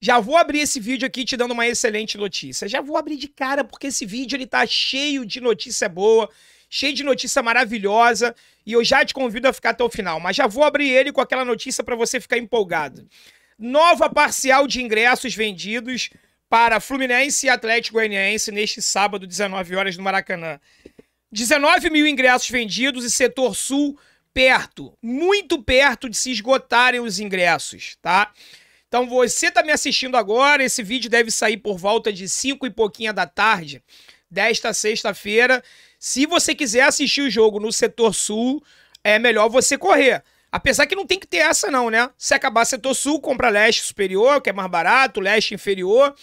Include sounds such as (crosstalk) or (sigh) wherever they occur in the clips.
Já vou abrir esse vídeo aqui te dando uma excelente notícia. Já vou abrir de cara porque esse vídeo ele tá cheio de notícia boa, cheio de notícia maravilhosa, e eu já te convido a ficar até o final, mas já vou abrir ele com aquela notícia para você ficar empolgado. Nova parcial de ingressos vendidos para Fluminense e Atlético Goianiense neste sábado, 19 horas no Maracanã. 19 mil ingressos vendidos e setor sul perto, muito perto de se esgotarem os ingressos, tá? Então você está me assistindo agora, esse vídeo deve sair por volta de 5 e pouquinha da tarde desta sexta-feira. Se você quiser assistir o jogo no setor sul, é melhor você correr. Apesar que não tem que ter essa não, né? Se acabar setor sul, compra leste superior, que é mais barato, leste inferior.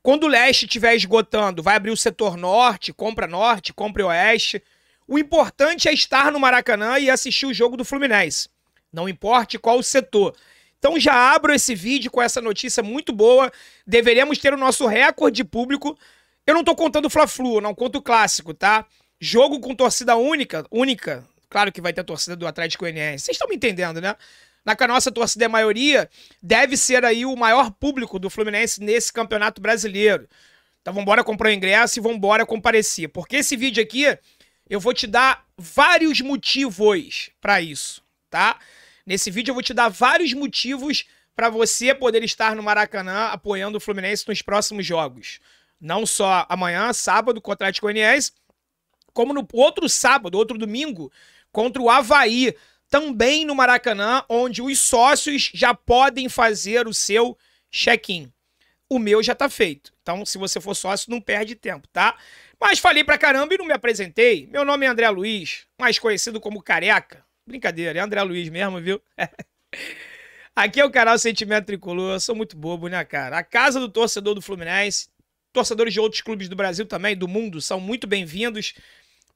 Quando o leste estiver esgotando, vai abrir o setor norte, compra norte, compra oeste. O importante é estar no Maracanã e assistir o jogo do Fluminense. Não importe qual o setor. Então já abro esse vídeo com essa notícia muito boa. Deveríamos ter o nosso recorde público. Eu não tô contando o Fla-Flu, não conto o clássico, tá? Jogo com torcida única, única. Claro que vai ter a torcida do Atlético Goianiense. Vocês estão me entendendo, né? Na que a nossa torcida é maioria, deve ser aí o maior público do Fluminense nesse Campeonato Brasileiro. Então vambora comprar o ingresso e vambora comparecer. Porque esse vídeo aqui, eu vou te dar vários motivos para isso, tá? Tá? Nesse vídeo eu vou te dar vários motivos para você poder estar no Maracanã apoiando o Fluminense nos próximos jogos. Não só amanhã, sábado, contra o Atlético Goianiense, como no outro sábado, outro domingo, contra o Havaí, também no Maracanã, onde os sócios já podem fazer o seu check-in. O meu já está feito. Então, se você for sócio, não perde tempo, tá? Mas falei pra caramba e não me apresentei. Meu nome é André Luiz, mais conhecido como Careca. Brincadeira, é André Luiz mesmo, viu? (laughs) Aqui é o canal Sentimento Tricolor, eu sou muito bobo, né, cara? A casa do torcedor do Fluminense, torcedores de outros clubes do Brasil também, do mundo, são muito bem-vindos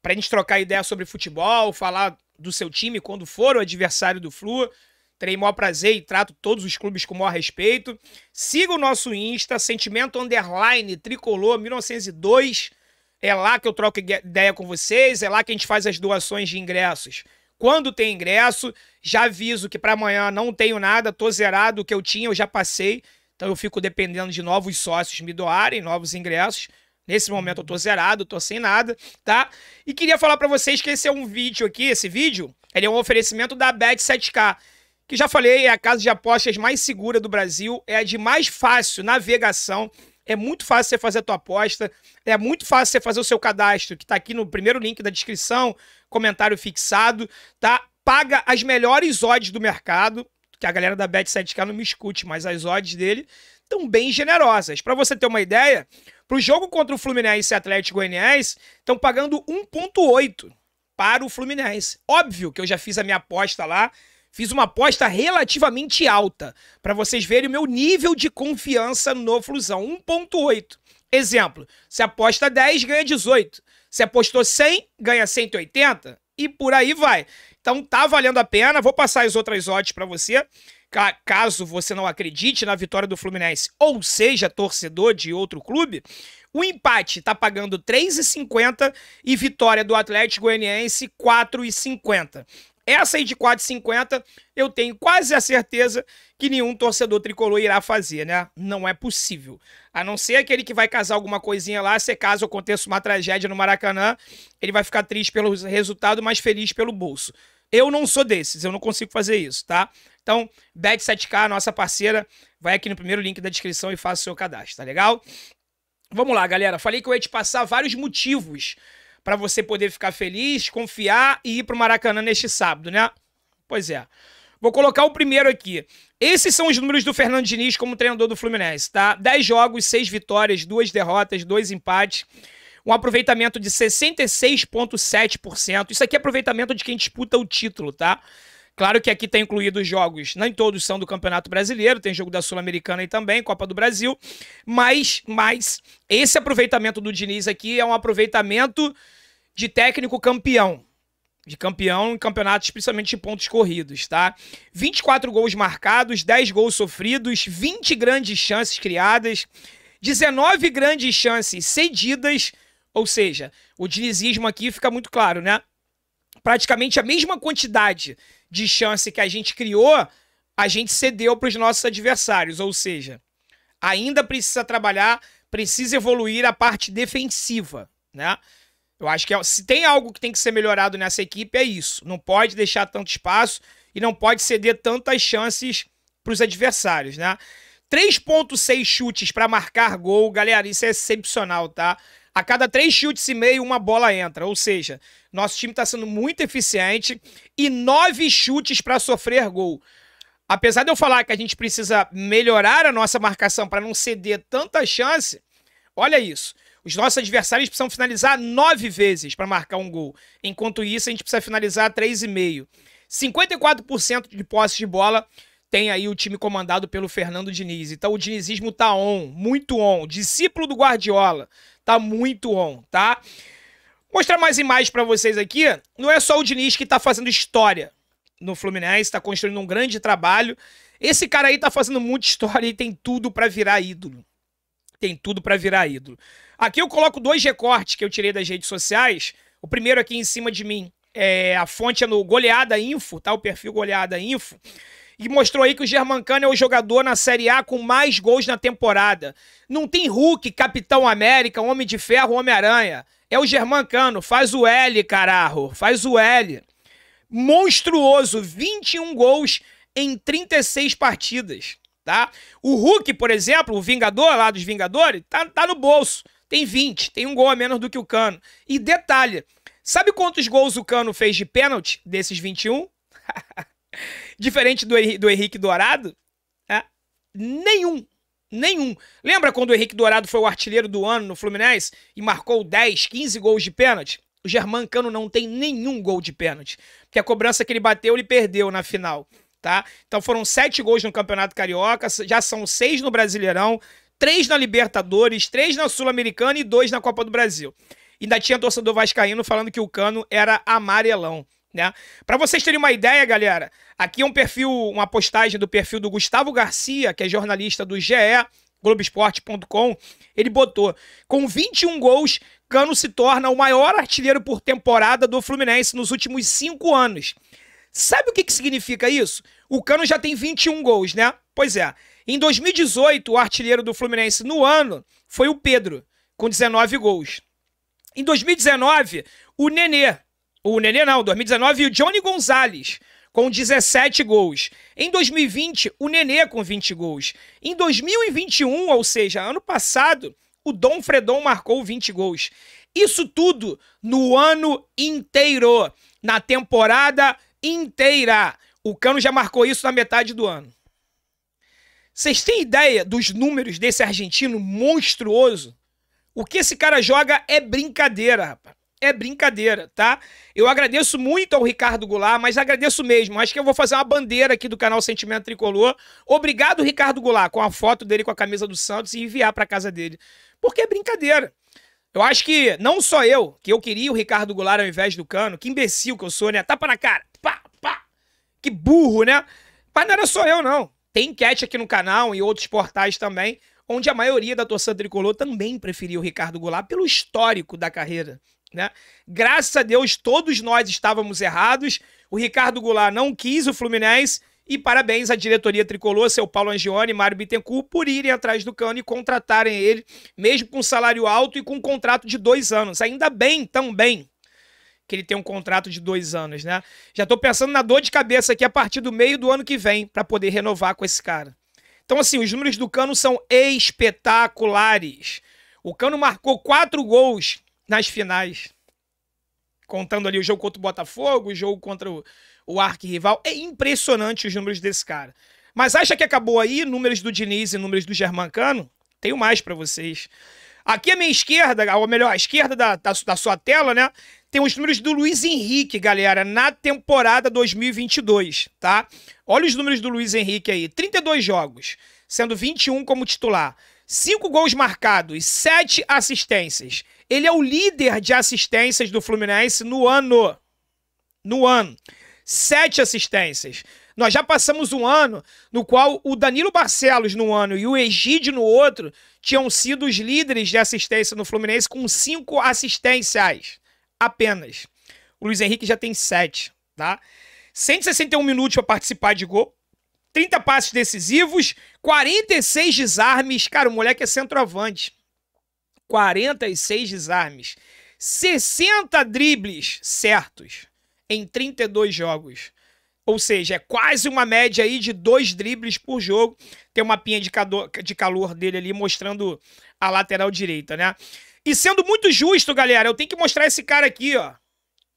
para a gente trocar ideia sobre futebol, falar do seu time quando for o adversário do Flu. Terei maior prazer e trato todos os clubes com maior respeito. Siga o nosso Insta, sentimento underline tricolor 1902. É lá que eu troco ideia com vocês, é lá que a gente faz as doações de ingressos quando tem ingresso, já aviso que para amanhã não tenho nada, tô zerado, o que eu tinha eu já passei. Então eu fico dependendo de novos sócios me doarem, novos ingressos. Nesse momento eu tô zerado, tô sem nada, tá? E queria falar para vocês que esse é um vídeo aqui, esse vídeo, ele é um oferecimento da Bet7k, que já falei, é a casa de apostas mais segura do Brasil, é a de mais fácil navegação é muito fácil você fazer a tua aposta, é muito fácil você fazer o seu cadastro, que está aqui no primeiro link da descrição, comentário fixado, tá? Paga as melhores odds do mercado, que a galera da Bet7k não me escute, mas as odds dele estão bem generosas. Para você ter uma ideia, pro jogo contra o Fluminense e Atlético Goianiense, estão pagando 1.8 para o Fluminense. Óbvio que eu já fiz a minha aposta lá, Fiz uma aposta relativamente alta, para vocês verem o meu nível de confiança no Flusão, 1.8. Exemplo, se aposta 10, ganha 18. Se apostou 100, ganha 180 e por aí vai. Então tá valendo a pena, vou passar as outras odds para você caso você não acredite na vitória do Fluminense ou seja torcedor de outro clube, o empate está pagando 3,50 e vitória do Atlético Goianiense 4,50. Essa aí de 4,50, eu tenho quase a certeza que nenhum torcedor tricolor irá fazer, né? Não é possível. A não ser aquele que vai casar alguma coisinha lá, se caso aconteça uma tragédia no Maracanã, ele vai ficar triste pelo resultado, mas feliz pelo bolso. Eu não sou desses, eu não consigo fazer isso, tá? Então, Bet7K, nossa parceira, vai aqui no primeiro link da descrição e faça o seu cadastro, tá legal? Vamos lá, galera. Falei que eu ia te passar vários motivos para você poder ficar feliz, confiar e ir pro Maracanã neste sábado, né? Pois é. Vou colocar o primeiro aqui. Esses são os números do Fernando Diniz como treinador do Fluminense, tá? 10 jogos, 6 vitórias, 2 derrotas, 2 empates. Um aproveitamento de 66,7%. Isso aqui é aproveitamento de quem disputa o título, tá? Claro que aqui tá incluído os jogos, nem todos são do Campeonato Brasileiro, tem jogo da Sul-Americana e também, Copa do Brasil, mas, mas esse aproveitamento do Diniz aqui é um aproveitamento de técnico campeão. De campeão em campeonatos, principalmente de pontos corridos, tá? 24 gols marcados, 10 gols sofridos, 20 grandes chances criadas, 19 grandes chances cedidas. Ou seja, o dinizismo aqui fica muito claro, né? Praticamente a mesma quantidade de chance que a gente criou, a gente cedeu para os nossos adversários. Ou seja, ainda precisa trabalhar, precisa evoluir a parte defensiva, né? Eu acho que é, se tem algo que tem que ser melhorado nessa equipe, é isso. Não pode deixar tanto espaço e não pode ceder tantas chances para os adversários, né? 3.6 chutes para marcar gol, galera, isso é excepcional, tá? A cada três chutes e meio, uma bola entra. Ou seja, nosso time está sendo muito eficiente e nove chutes para sofrer gol. Apesar de eu falar que a gente precisa melhorar a nossa marcação para não ceder tanta chance, olha isso. Os nossos adversários precisam finalizar nove vezes para marcar um gol. Enquanto isso, a gente precisa finalizar três e meio. 54% de posse de bola tem aí o time comandado pelo Fernando Diniz. Então o dinizismo tá on, muito on. Discípulo do Guardiola, tá muito on, tá? Mostrar mais imagens para vocês aqui. Não é só o Diniz que tá fazendo história no Fluminense, tá construindo um grande trabalho. Esse cara aí tá fazendo muita história e tem tudo para virar ídolo. Tem tudo para virar ídolo. Aqui eu coloco dois recortes que eu tirei das redes sociais. O primeiro aqui em cima de mim, é, a fonte é no Goleada Info, tá? O perfil Goleada Info. E mostrou aí que o Germancano é o jogador na Série A com mais gols na temporada. Não tem Hulk, Capitão América, Homem de Ferro, Homem-Aranha. É o Germancano. Faz o L, caralho. Faz o L. Monstruoso. 21 gols em 36 partidas, tá? O Hulk, por exemplo, o Vingador lá dos Vingadores, tá, tá no bolso tem 20, tem um gol a menos do que o Cano. E detalhe, sabe quantos gols o Cano fez de pênalti desses 21? (laughs) Diferente do, Henrique, do Henrique Dourado? É, nenhum. Nenhum. Lembra quando o Henrique Dourado foi o artilheiro do ano no Fluminense e marcou 10, 15 gols de pênalti? O Germán Cano não tem nenhum gol de pênalti. Porque a cobrança que ele bateu, ele perdeu na final. Tá? Então foram sete gols no Campeonato Carioca, já são seis no Brasileirão, três na Libertadores, três na Sul-Americana e dois na Copa do Brasil. Ainda tinha torcedor vascaíno falando que o Cano era amarelão. Né? Para vocês terem uma ideia, galera, aqui é um perfil, uma postagem do perfil do Gustavo Garcia, que é jornalista do GE, Globoesporte.com. Ele botou: com 21 gols, Cano se torna o maior artilheiro por temporada do Fluminense nos últimos cinco anos. Sabe o que, que significa isso? O Cano já tem 21 gols, né? Pois é. Em 2018, o artilheiro do Fluminense no ano foi o Pedro, com 19 gols. Em 2019, o Nenê. O Nenê não, 2019, e o Johnny Gonzalez, com 17 gols. Em 2020, o Nenê com 20 gols. Em 2021, ou seja, ano passado, o Dom Fredon marcou 20 gols. Isso tudo no ano inteiro, na temporada inteira. O Cano já marcou isso na metade do ano. Vocês têm ideia dos números desse argentino monstruoso? O que esse cara joga é brincadeira, rapaz. É brincadeira, tá? Eu agradeço muito ao Ricardo Goulart, mas agradeço mesmo. Acho que eu vou fazer uma bandeira aqui do canal Sentimento Tricolor. Obrigado, Ricardo Goulart, com a foto dele com a camisa do Santos e enviar para casa dele. Porque é brincadeira. Eu acho que não só eu, que eu queria o Ricardo Goulart ao invés do Cano, que imbecil que eu sou, né? Tapa na cara. Pá, pá. Que burro, né? Mas não era só eu, não. Tem enquete aqui no canal e outros portais também, onde a maioria da torcida tricolor também preferia o Ricardo Goulart pelo histórico da carreira. Né? Graças a Deus, todos nós estávamos errados. O Ricardo Goulart não quis o Fluminense. E parabéns à diretoria tricolor, seu Paulo Angione e Mário Bittencourt, por irem atrás do Cano e contratarem ele, mesmo com um salário alto e com um contrato de dois anos. Ainda bem tão bem que ele tem um contrato de dois anos, né? Já estou pensando na dor de cabeça aqui a partir do meio do ano que vem para poder renovar com esse cara. Então, assim, os números do Cano são espetaculares. O Cano marcou quatro gols nas finais. Contando ali o jogo contra o Botafogo, o jogo contra o, o rival É impressionante os números desse cara. Mas acha que acabou aí? Números do Diniz e números do Cano? Tenho mais para vocês. Aqui à minha esquerda, ou melhor, à esquerda da, da, da, sua tela, né? tem os números do Luiz Henrique, galera, na temporada 2022, tá? Olha os números do Luiz Henrique aí: 32 jogos, sendo 21 como titular, 5 gols marcados, 7 assistências. Ele é o líder de assistências do Fluminense no ano. No ano. 7 assistências. Nós já passamos um ano no qual o Danilo Barcelos no ano e o Egídio no outro tinham sido os líderes de assistência no Fluminense com cinco assistências apenas. O Luiz Henrique já tem 7, tá? 161 minutos para participar de gol. 30 passes decisivos, 46 desarmes. Cara, o moleque é centroavante. 46 desarmes. 60 dribles certos em 32 jogos. Ou seja, é quase uma média aí de dois dribles por jogo. Tem uma pinha de, de calor dele ali mostrando a lateral direita, né? E sendo muito justo, galera, eu tenho que mostrar esse cara aqui, ó.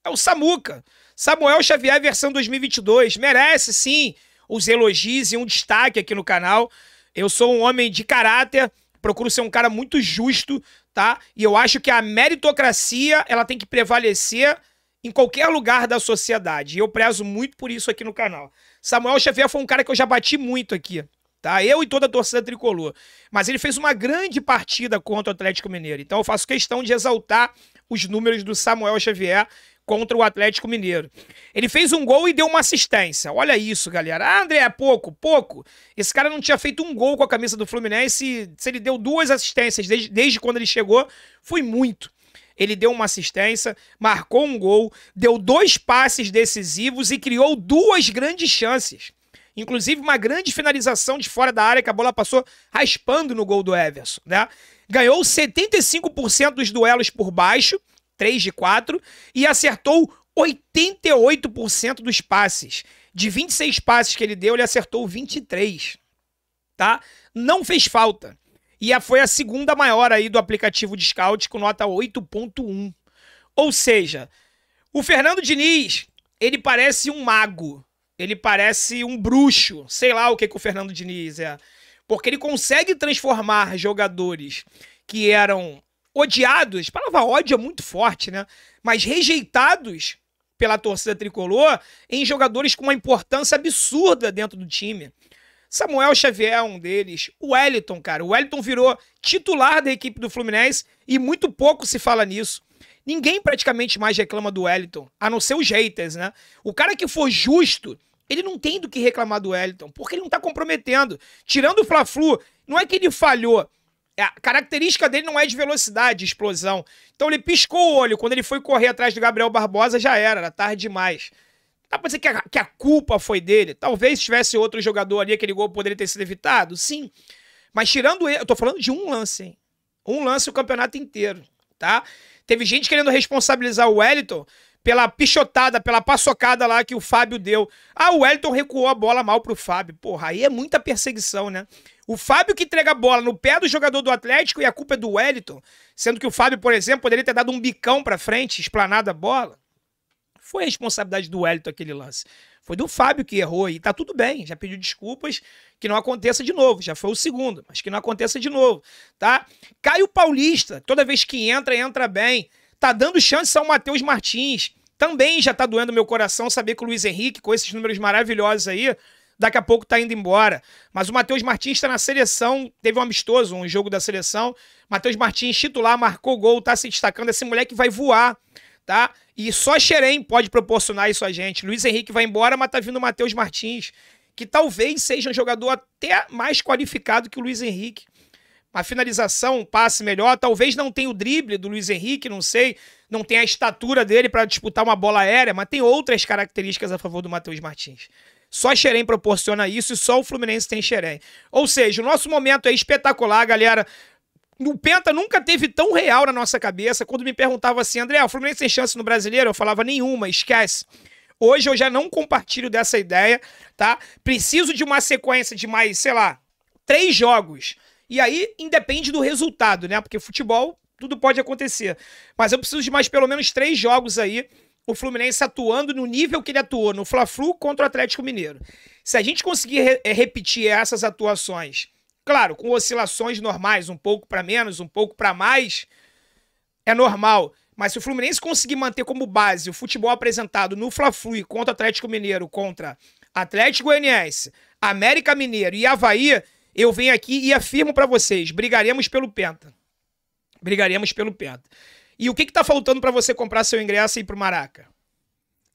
É o Samuca. Samuel Xavier versão 2022. Merece, sim, os elogios e um destaque aqui no canal. Eu sou um homem de caráter, procuro ser um cara muito justo, tá? E eu acho que a meritocracia, ela tem que prevalecer em qualquer lugar da sociedade. E eu prezo muito por isso aqui no canal. Samuel Xavier foi um cara que eu já bati muito aqui tá? Eu e toda a torcida tricolor. Mas ele fez uma grande partida contra o Atlético Mineiro. Então eu faço questão de exaltar os números do Samuel Xavier contra o Atlético Mineiro. Ele fez um gol e deu uma assistência. Olha isso, galera. Ah, André, é pouco, pouco. Esse cara não tinha feito um gol com a camisa do Fluminense. Se ele deu duas assistências desde, desde quando ele chegou, foi muito ele deu uma assistência, marcou um gol, deu dois passes decisivos e criou duas grandes chances. Inclusive, uma grande finalização de fora da área que a bola passou raspando no gol do Everson, né? Ganhou 75% dos duelos por baixo, 3 de 4, e acertou 88% dos passes. De 26 passes que ele deu, ele acertou 23, tá? Não fez falta. E foi a segunda maior aí do aplicativo de scout com nota 8.1. Ou seja, o Fernando Diniz, ele parece um mago ele parece um bruxo, sei lá o que, que o Fernando Diniz é. Porque ele consegue transformar jogadores que eram odiados, palavra ódio é muito forte, né? Mas rejeitados pela torcida tricolor em jogadores com uma importância absurda dentro do time. Samuel Xavier é um deles. O Wellington, cara. O Wellington virou titular da equipe do Fluminense e muito pouco se fala nisso. Ninguém praticamente mais reclama do Wellington, a não ser os haters, né? O cara que for justo ele não tem do que reclamar do Wellington, porque ele não tá comprometendo. Tirando o Fla-Flu, não é que ele falhou. É, a característica dele não é de velocidade, de explosão. Então ele piscou o olho. Quando ele foi correr atrás do Gabriel Barbosa, já era, era tarde demais. Dá pra dizer que a, que a culpa foi dele? Talvez tivesse outro jogador ali, aquele gol poderia ter sido evitado? Sim. Mas tirando ele, eu tô falando de um lance, hein? Um lance o campeonato inteiro, tá? Teve gente querendo responsabilizar o Wellington pela pichotada, pela paçocada lá que o Fábio deu. Ah, o Wellington recuou a bola mal pro Fábio. Porra, aí é muita perseguição, né? O Fábio que entrega a bola no pé do jogador do Atlético e a culpa é do Wellington, sendo que o Fábio, por exemplo, poderia ter dado um bicão pra frente, esplanado a bola. Foi a responsabilidade do Wellington aquele lance. Foi do Fábio que errou e tá tudo bem, já pediu desculpas, que não aconteça de novo, já foi o segundo, mas que não aconteça de novo, tá? Caio Paulista, toda vez que entra, entra bem. Tá dando chance ao Matheus Martins. Também já tá doendo meu coração saber que o Luiz Henrique, com esses números maravilhosos aí, daqui a pouco tá indo embora. Mas o Matheus Martins está na seleção, teve um amistoso, um jogo da seleção. Matheus Martins, titular, marcou gol, tá se destacando. Esse moleque vai voar, tá? E só Xerém pode proporcionar isso a gente. Luiz Henrique vai embora, mas tá vindo o Matheus Martins, que talvez seja um jogador até mais qualificado que o Luiz Henrique uma finalização, um passe melhor. Talvez não tenha o drible do Luiz Henrique, não sei. Não tem a estatura dele para disputar uma bola aérea, mas tem outras características a favor do Matheus Martins. Só Xerém proporciona isso e só o Fluminense tem Xerém. Ou seja, o nosso momento é espetacular, galera. O Penta nunca teve tão real na nossa cabeça. Quando me perguntavam assim, André, o Fluminense tem chance no brasileiro? Eu falava nenhuma, esquece. Hoje eu já não compartilho dessa ideia, tá? Preciso de uma sequência de mais, sei lá, três jogos e aí independe do resultado, né? Porque futebol, tudo pode acontecer. Mas eu preciso de mais pelo menos três jogos aí. O Fluminense atuando no nível que ele atuou, no Fla-Flu contra o Atlético Mineiro. Se a gente conseguir re é, repetir essas atuações, claro, com oscilações normais, um pouco para menos, um pouco para mais, é normal. Mas se o Fluminense conseguir manter como base o futebol apresentado no Fla-Flu contra o Atlético Mineiro, contra Atlético Goianiense, América Mineiro e Havaí, eu venho aqui e afirmo para vocês: brigaremos pelo Penta. Brigaremos pelo Penta. E o que, está faltando para você comprar seu ingresso e ir pro Maraca?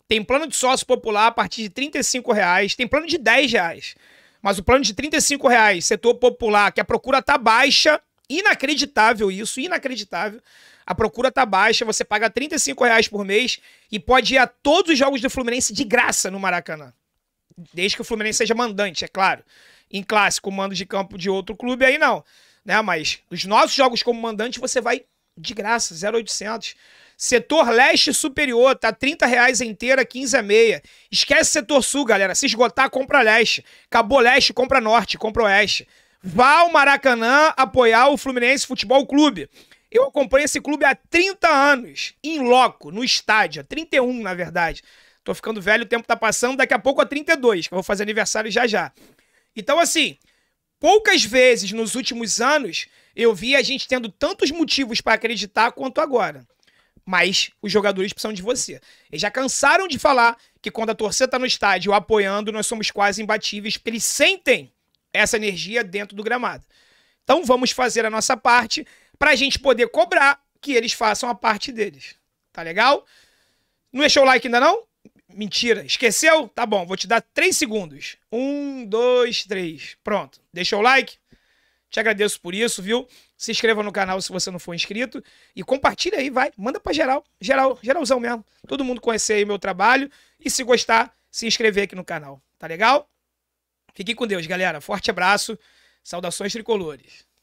Tem plano de sócio popular a partir de 35 reais, tem plano de 10 reais. Mas o plano de 35 reais, setor popular, que a procura tá baixa, inacreditável isso, inacreditável. A procura tá baixa, você paga 35 reais por mês e pode ir a todos os jogos do Fluminense de graça no Maracanã. Desde que o Fluminense seja mandante, é claro em clássico, mando de campo de outro clube, aí não. Né? Mas os nossos jogos como mandante, você vai de graça, 0,800. Setor leste superior, tá 30 reais inteira, 15 a meia. Esquece setor sul, galera. Se esgotar, compra leste. Acabou leste, compra norte, compra oeste. Vá ao Maracanã apoiar o Fluminense Futebol Clube. Eu acompanho esse clube há 30 anos, em loco, no estádio, há 31, na verdade. Tô ficando velho, o tempo tá passando, daqui a pouco a 32, que eu vou fazer aniversário já já. Então, assim, poucas vezes nos últimos anos eu vi a gente tendo tantos motivos para acreditar quanto agora. Mas os jogadores precisam de você. Eles já cansaram de falar que quando a torcida está no estádio apoiando, nós somos quase imbatíveis, porque eles sentem essa energia dentro do gramado. Então vamos fazer a nossa parte para a gente poder cobrar que eles façam a parte deles. Tá legal? Não deixou o like ainda não? Mentira, esqueceu? Tá bom, vou te dar três segundos. Um, dois, três. Pronto. Deixa o like. Te agradeço por isso, viu? Se inscreva no canal se você não for inscrito. E compartilha aí, vai. Manda pra geral. Geral, geralzão mesmo. Todo mundo conhecer aí meu trabalho. E se gostar, se inscrever aqui no canal. Tá legal? Fique com Deus, galera. Forte abraço. Saudações tricolores.